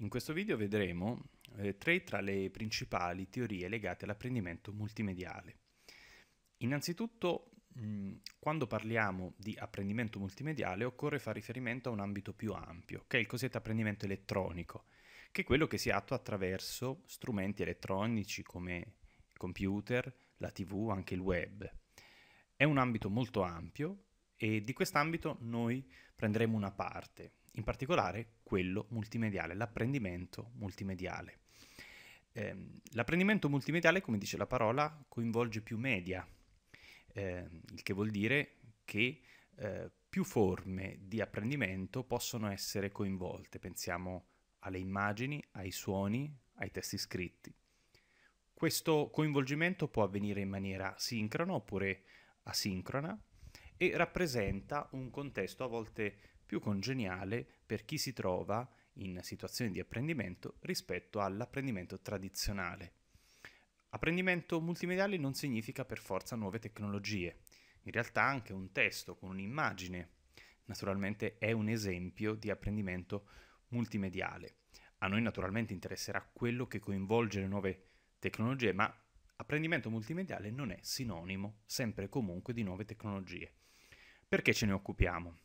In questo video vedremo eh, tre tra le principali teorie legate all'apprendimento multimediale. Innanzitutto, mh, mm, quando parliamo di apprendimento multimediale occorre fare riferimento a un ambito più ampio, che è il cosiddetto apprendimento elettronico, che è quello che si attua attraverso strumenti elettronici come il computer, la TV, anche il web. È un ambito molto ampio e di quest'ambito noi prenderemo una parte, in particolare quello multimediale, l'apprendimento multimediale. Eh, l'apprendimento multimediale, come dice la parola, coinvolge più media, eh, il che vuol dire che eh, più forme di apprendimento possono essere coinvolte. Pensiamo alle immagini, ai suoni, ai testi scritti. Questo coinvolgimento può avvenire in maniera sincrona oppure asincrona e rappresenta un contesto a volte più congeniale per chi si trova in situazioni di apprendimento rispetto all'apprendimento tradizionale. Apprendimento multimediale non significa per forza nuove tecnologie, in realtà anche un testo con un'immagine naturalmente è un esempio di apprendimento multimediale. A noi naturalmente interesserà quello che coinvolge le nuove tecnologie, ma apprendimento multimediale non è sinonimo sempre e comunque di nuove tecnologie. Perché ce ne occupiamo?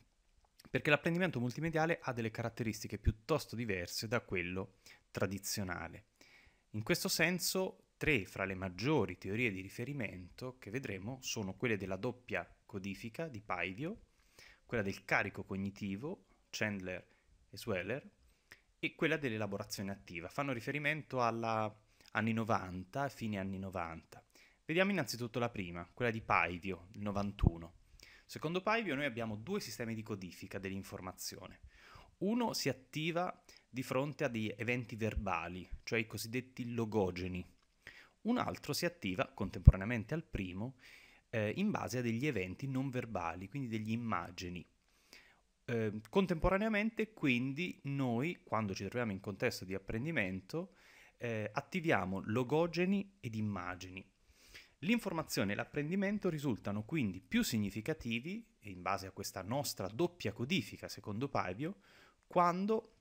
perché l'apprendimento multimediale ha delle caratteristiche piuttosto diverse da quello tradizionale. In questo senso, tre fra le maggiori teorie di riferimento che vedremo sono quelle della doppia codifica di Paivio, quella del carico cognitivo, Chandler e Sweller, e quella dell'elaborazione attiva. Fanno riferimento alla anni 90, fine anni 90. Vediamo innanzitutto la prima, quella di Paivio, il 91. Secondo Paivio noi abbiamo due sistemi di codifica dell'informazione. Uno si attiva di fronte a degli eventi verbali, cioè i cosiddetti logogeni. Un altro si attiva contemporaneamente al primo eh, in base a degli eventi non verbali, quindi degli immagini. Eh, contemporaneamente, quindi, noi, quando ci troviamo in contesto di apprendimento, eh, attiviamo logogeni ed immagini. L'informazione e l'apprendimento risultano quindi più significativi, in base a questa nostra doppia codifica secondo Paivio, quando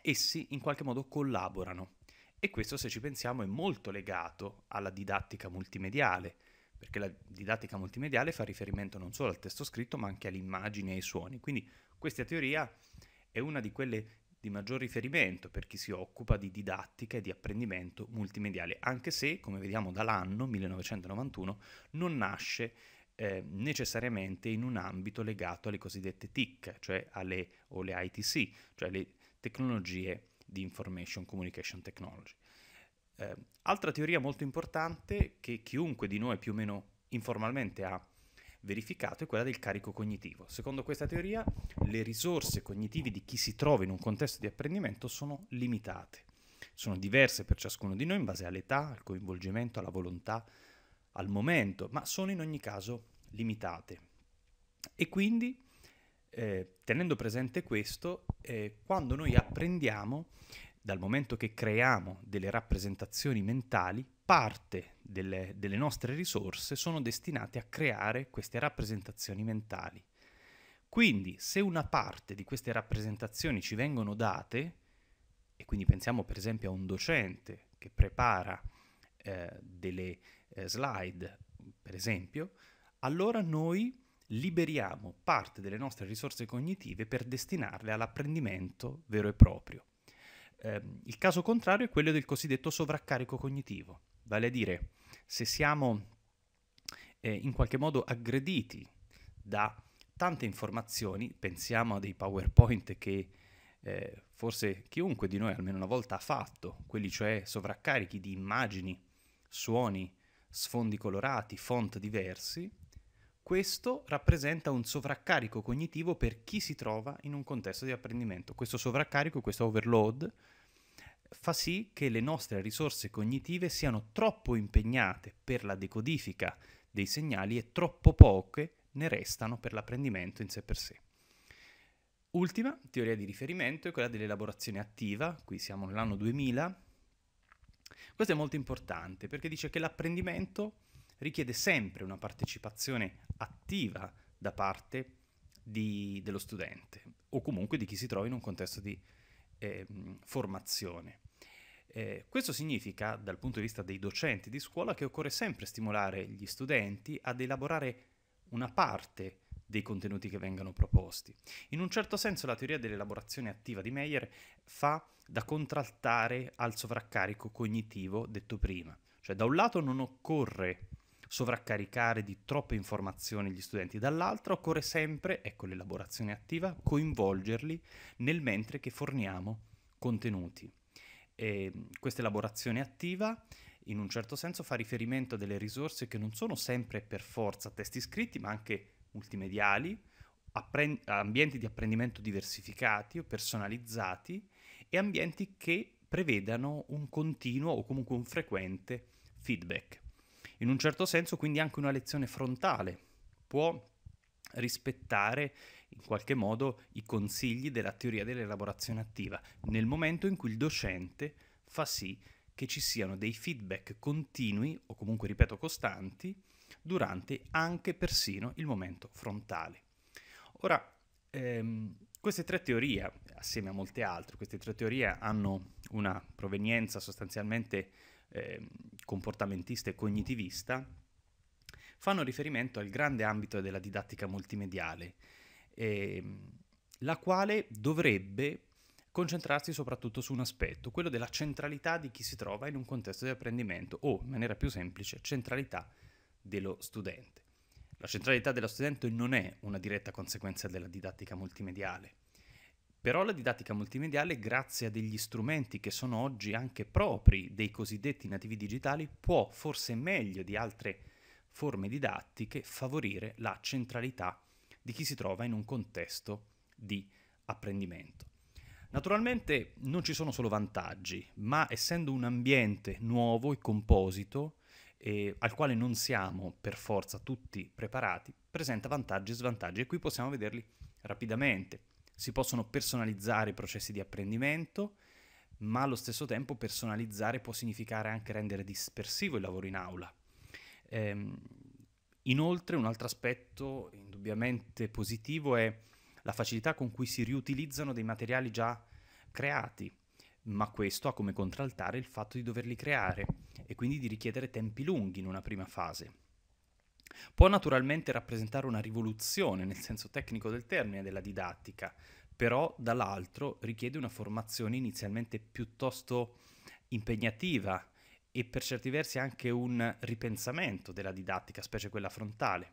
essi in qualche modo collaborano. E questo, se ci pensiamo, è molto legato alla didattica multimediale, perché la didattica multimediale fa riferimento non solo al testo scritto, ma anche all'immagine e ai suoni. Quindi questa teoria è una di quelle di maggior riferimento per chi si occupa di didattica e di apprendimento multimediale, anche se, come vediamo dall'anno 1991, non nasce eh, necessariamente in un ambito legato alle cosiddette TIC, cioè alle, o le ITC, cioè le tecnologie di Information Communication Technology. Eh, altra teoria molto importante che chiunque di noi più o meno informalmente ha verificato è quella del carico cognitivo. Secondo questa teoria, le risorse cognitive di chi si trova in un contesto di apprendimento sono limitate. Sono diverse per ciascuno di noi in base all'età, al coinvolgimento, alla volontà, al momento, ma sono in ogni caso limitate. E quindi, eh, tenendo presente questo, eh, quando noi apprendiamo, dal momento che creiamo delle rappresentazioni mentali, parte delle, delle, nostre risorse sono destinate a creare queste rappresentazioni mentali. Quindi se una parte di queste rappresentazioni ci vengono date, e quindi pensiamo per esempio a un docente che prepara eh, delle eh, slide, per esempio, allora noi liberiamo parte delle nostre risorse cognitive per destinarle all'apprendimento vero e proprio. Eh, il caso contrario è quello del cosiddetto sovraccarico cognitivo, vale a dire se siamo eh, in qualche modo aggrediti da tante informazioni, pensiamo a dei PowerPoint che eh, forse chiunque di noi almeno una volta ha fatto, quelli cioè sovraccarichi di immagini, suoni, sfondi colorati, font diversi, questo rappresenta un sovraccarico cognitivo per chi si trova in un contesto di apprendimento. Questo sovraccarico, questo overload, fa sì che le nostre risorse cognitive siano troppo impegnate per la decodifica dei segnali e troppo poche ne restano per l'apprendimento in sé per sé. Ultima teoria di riferimento è quella dell'elaborazione attiva, qui siamo nell'anno 2000. Questo è molto importante perché dice che l'apprendimento richiede sempre una partecipazione attiva da parte di, dello studente o comunque di chi si trova in un contesto di eh, formazione. Eh, questo significa, dal punto di vista dei docenti di scuola, che occorre sempre stimolare gli studenti ad elaborare una parte dei contenuti che vengono proposti. In un certo senso la teoria dell'elaborazione attiva di Meyer fa da contraltare al sovraccarico cognitivo detto prima, cioè da un lato non occorre sovraccaricare di troppe informazioni gli studenti, dall'altra occorre sempre, ecco l'elaborazione attiva, coinvolgerli nel mentre che forniamo contenuti. questa elaborazione attiva in un certo senso fa riferimento a delle risorse che non sono sempre per forza testi scritti, ma anche multimediali, ambienti di apprendimento diversificati o personalizzati e ambienti che prevedano un continuo o comunque un frequente feedback in un certo senso quindi anche una lezione frontale, può rispettare in qualche modo i consigli della teoria dell'elaborazione attiva, nel momento in cui il docente fa sì che ci siano dei feedback continui o comunque ripeto costanti durante anche persino il momento frontale. Ora, ehm, queste tre teorie, assieme a molte altre, queste tre teorie hanno una provenienza sostanzialmente eh, comportamentista e cognitivista, fanno riferimento al grande ambito della didattica multimediale, ehm, la quale dovrebbe concentrarsi soprattutto su un aspetto, quello della centralità di chi si trova in un contesto di apprendimento o, in maniera più semplice, centralità dello studente. La centralità dello studente non è una diretta conseguenza della didattica multimediale, però la didattica multimediale, grazie a degli strumenti che sono oggi anche propri dei cosiddetti nativi digitali, può forse meglio di altre forme didattiche favorire la centralità di chi si trova in un contesto di apprendimento. Naturalmente non ci sono solo vantaggi, ma essendo un ambiente nuovo e composito, eh, al quale non siamo per forza tutti preparati, presenta vantaggi e svantaggi e qui possiamo vederli rapidamente si possono personalizzare i processi di apprendimento, ma allo stesso tempo personalizzare può significare anche rendere dispersivo il lavoro in aula. Ehm, inoltre un altro aspetto indubbiamente positivo è la facilità con cui si riutilizzano dei materiali già creati, ma questo ha come contraltare il fatto di doverli creare e quindi di richiedere tempi lunghi in una prima fase. Può naturalmente rappresentare una rivoluzione nel senso tecnico del termine della didattica, però dall'altro richiede una formazione inizialmente piuttosto impegnativa e per certi versi anche un ripensamento della didattica, specie quella frontale.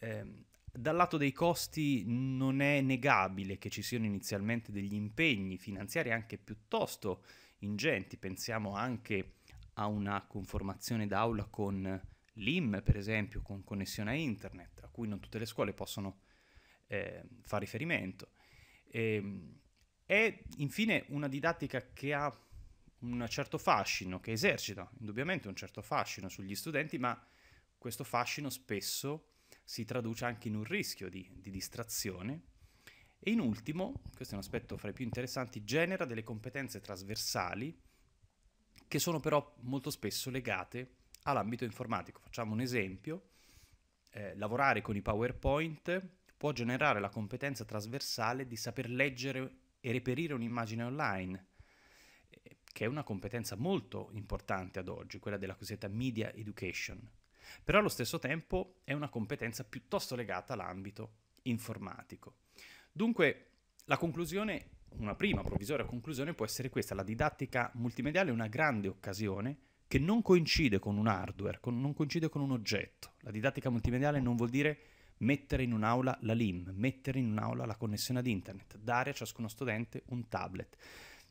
Eh, dal lato dei costi non è negabile che ci siano inizialmente degli impegni finanziari anche piuttosto ingenti, pensiamo anche a una conformazione d'aula con l'IM, per esempio, con connessione a internet, a cui non tutte le scuole possono eh, fare riferimento. E, ehm, è infine una didattica che ha un certo fascino, che esercita indubbiamente un certo fascino sugli studenti, ma questo fascino spesso si traduce anche in un rischio di, di distrazione e in ultimo, questo è un aspetto fra i più interessanti, genera delle competenze trasversali che sono però molto spesso legate all'ambito informatico. Facciamo un esempio, eh, lavorare con i PowerPoint può generare la competenza trasversale di saper leggere e reperire un'immagine online, eh, che è una competenza molto importante ad oggi, quella della cosiddetta media education. Però allo stesso tempo è una competenza piuttosto legata all'ambito informatico. Dunque, la conclusione, una prima provvisoria conclusione può essere questa, la didattica multimediale è una grande occasione che non coincide con un hardware, con, non coincide con un oggetto. La didattica multimediale non vuol dire mettere in un'aula la LIM, mettere in un'aula la connessione ad internet, dare a ciascuno studente un tablet,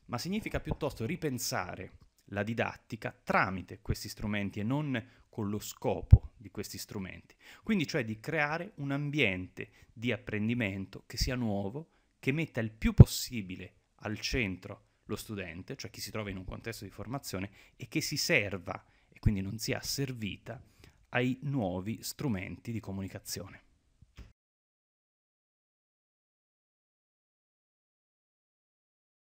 ma significa piuttosto ripensare la didattica tramite questi strumenti e non con lo scopo di questi strumenti. Quindi cioè di creare un ambiente di apprendimento che sia nuovo, che metta il più possibile al centro lo studente, cioè chi si trova in un contesto di formazione, e che si serva, e quindi non sia servita, ai nuovi strumenti di comunicazione.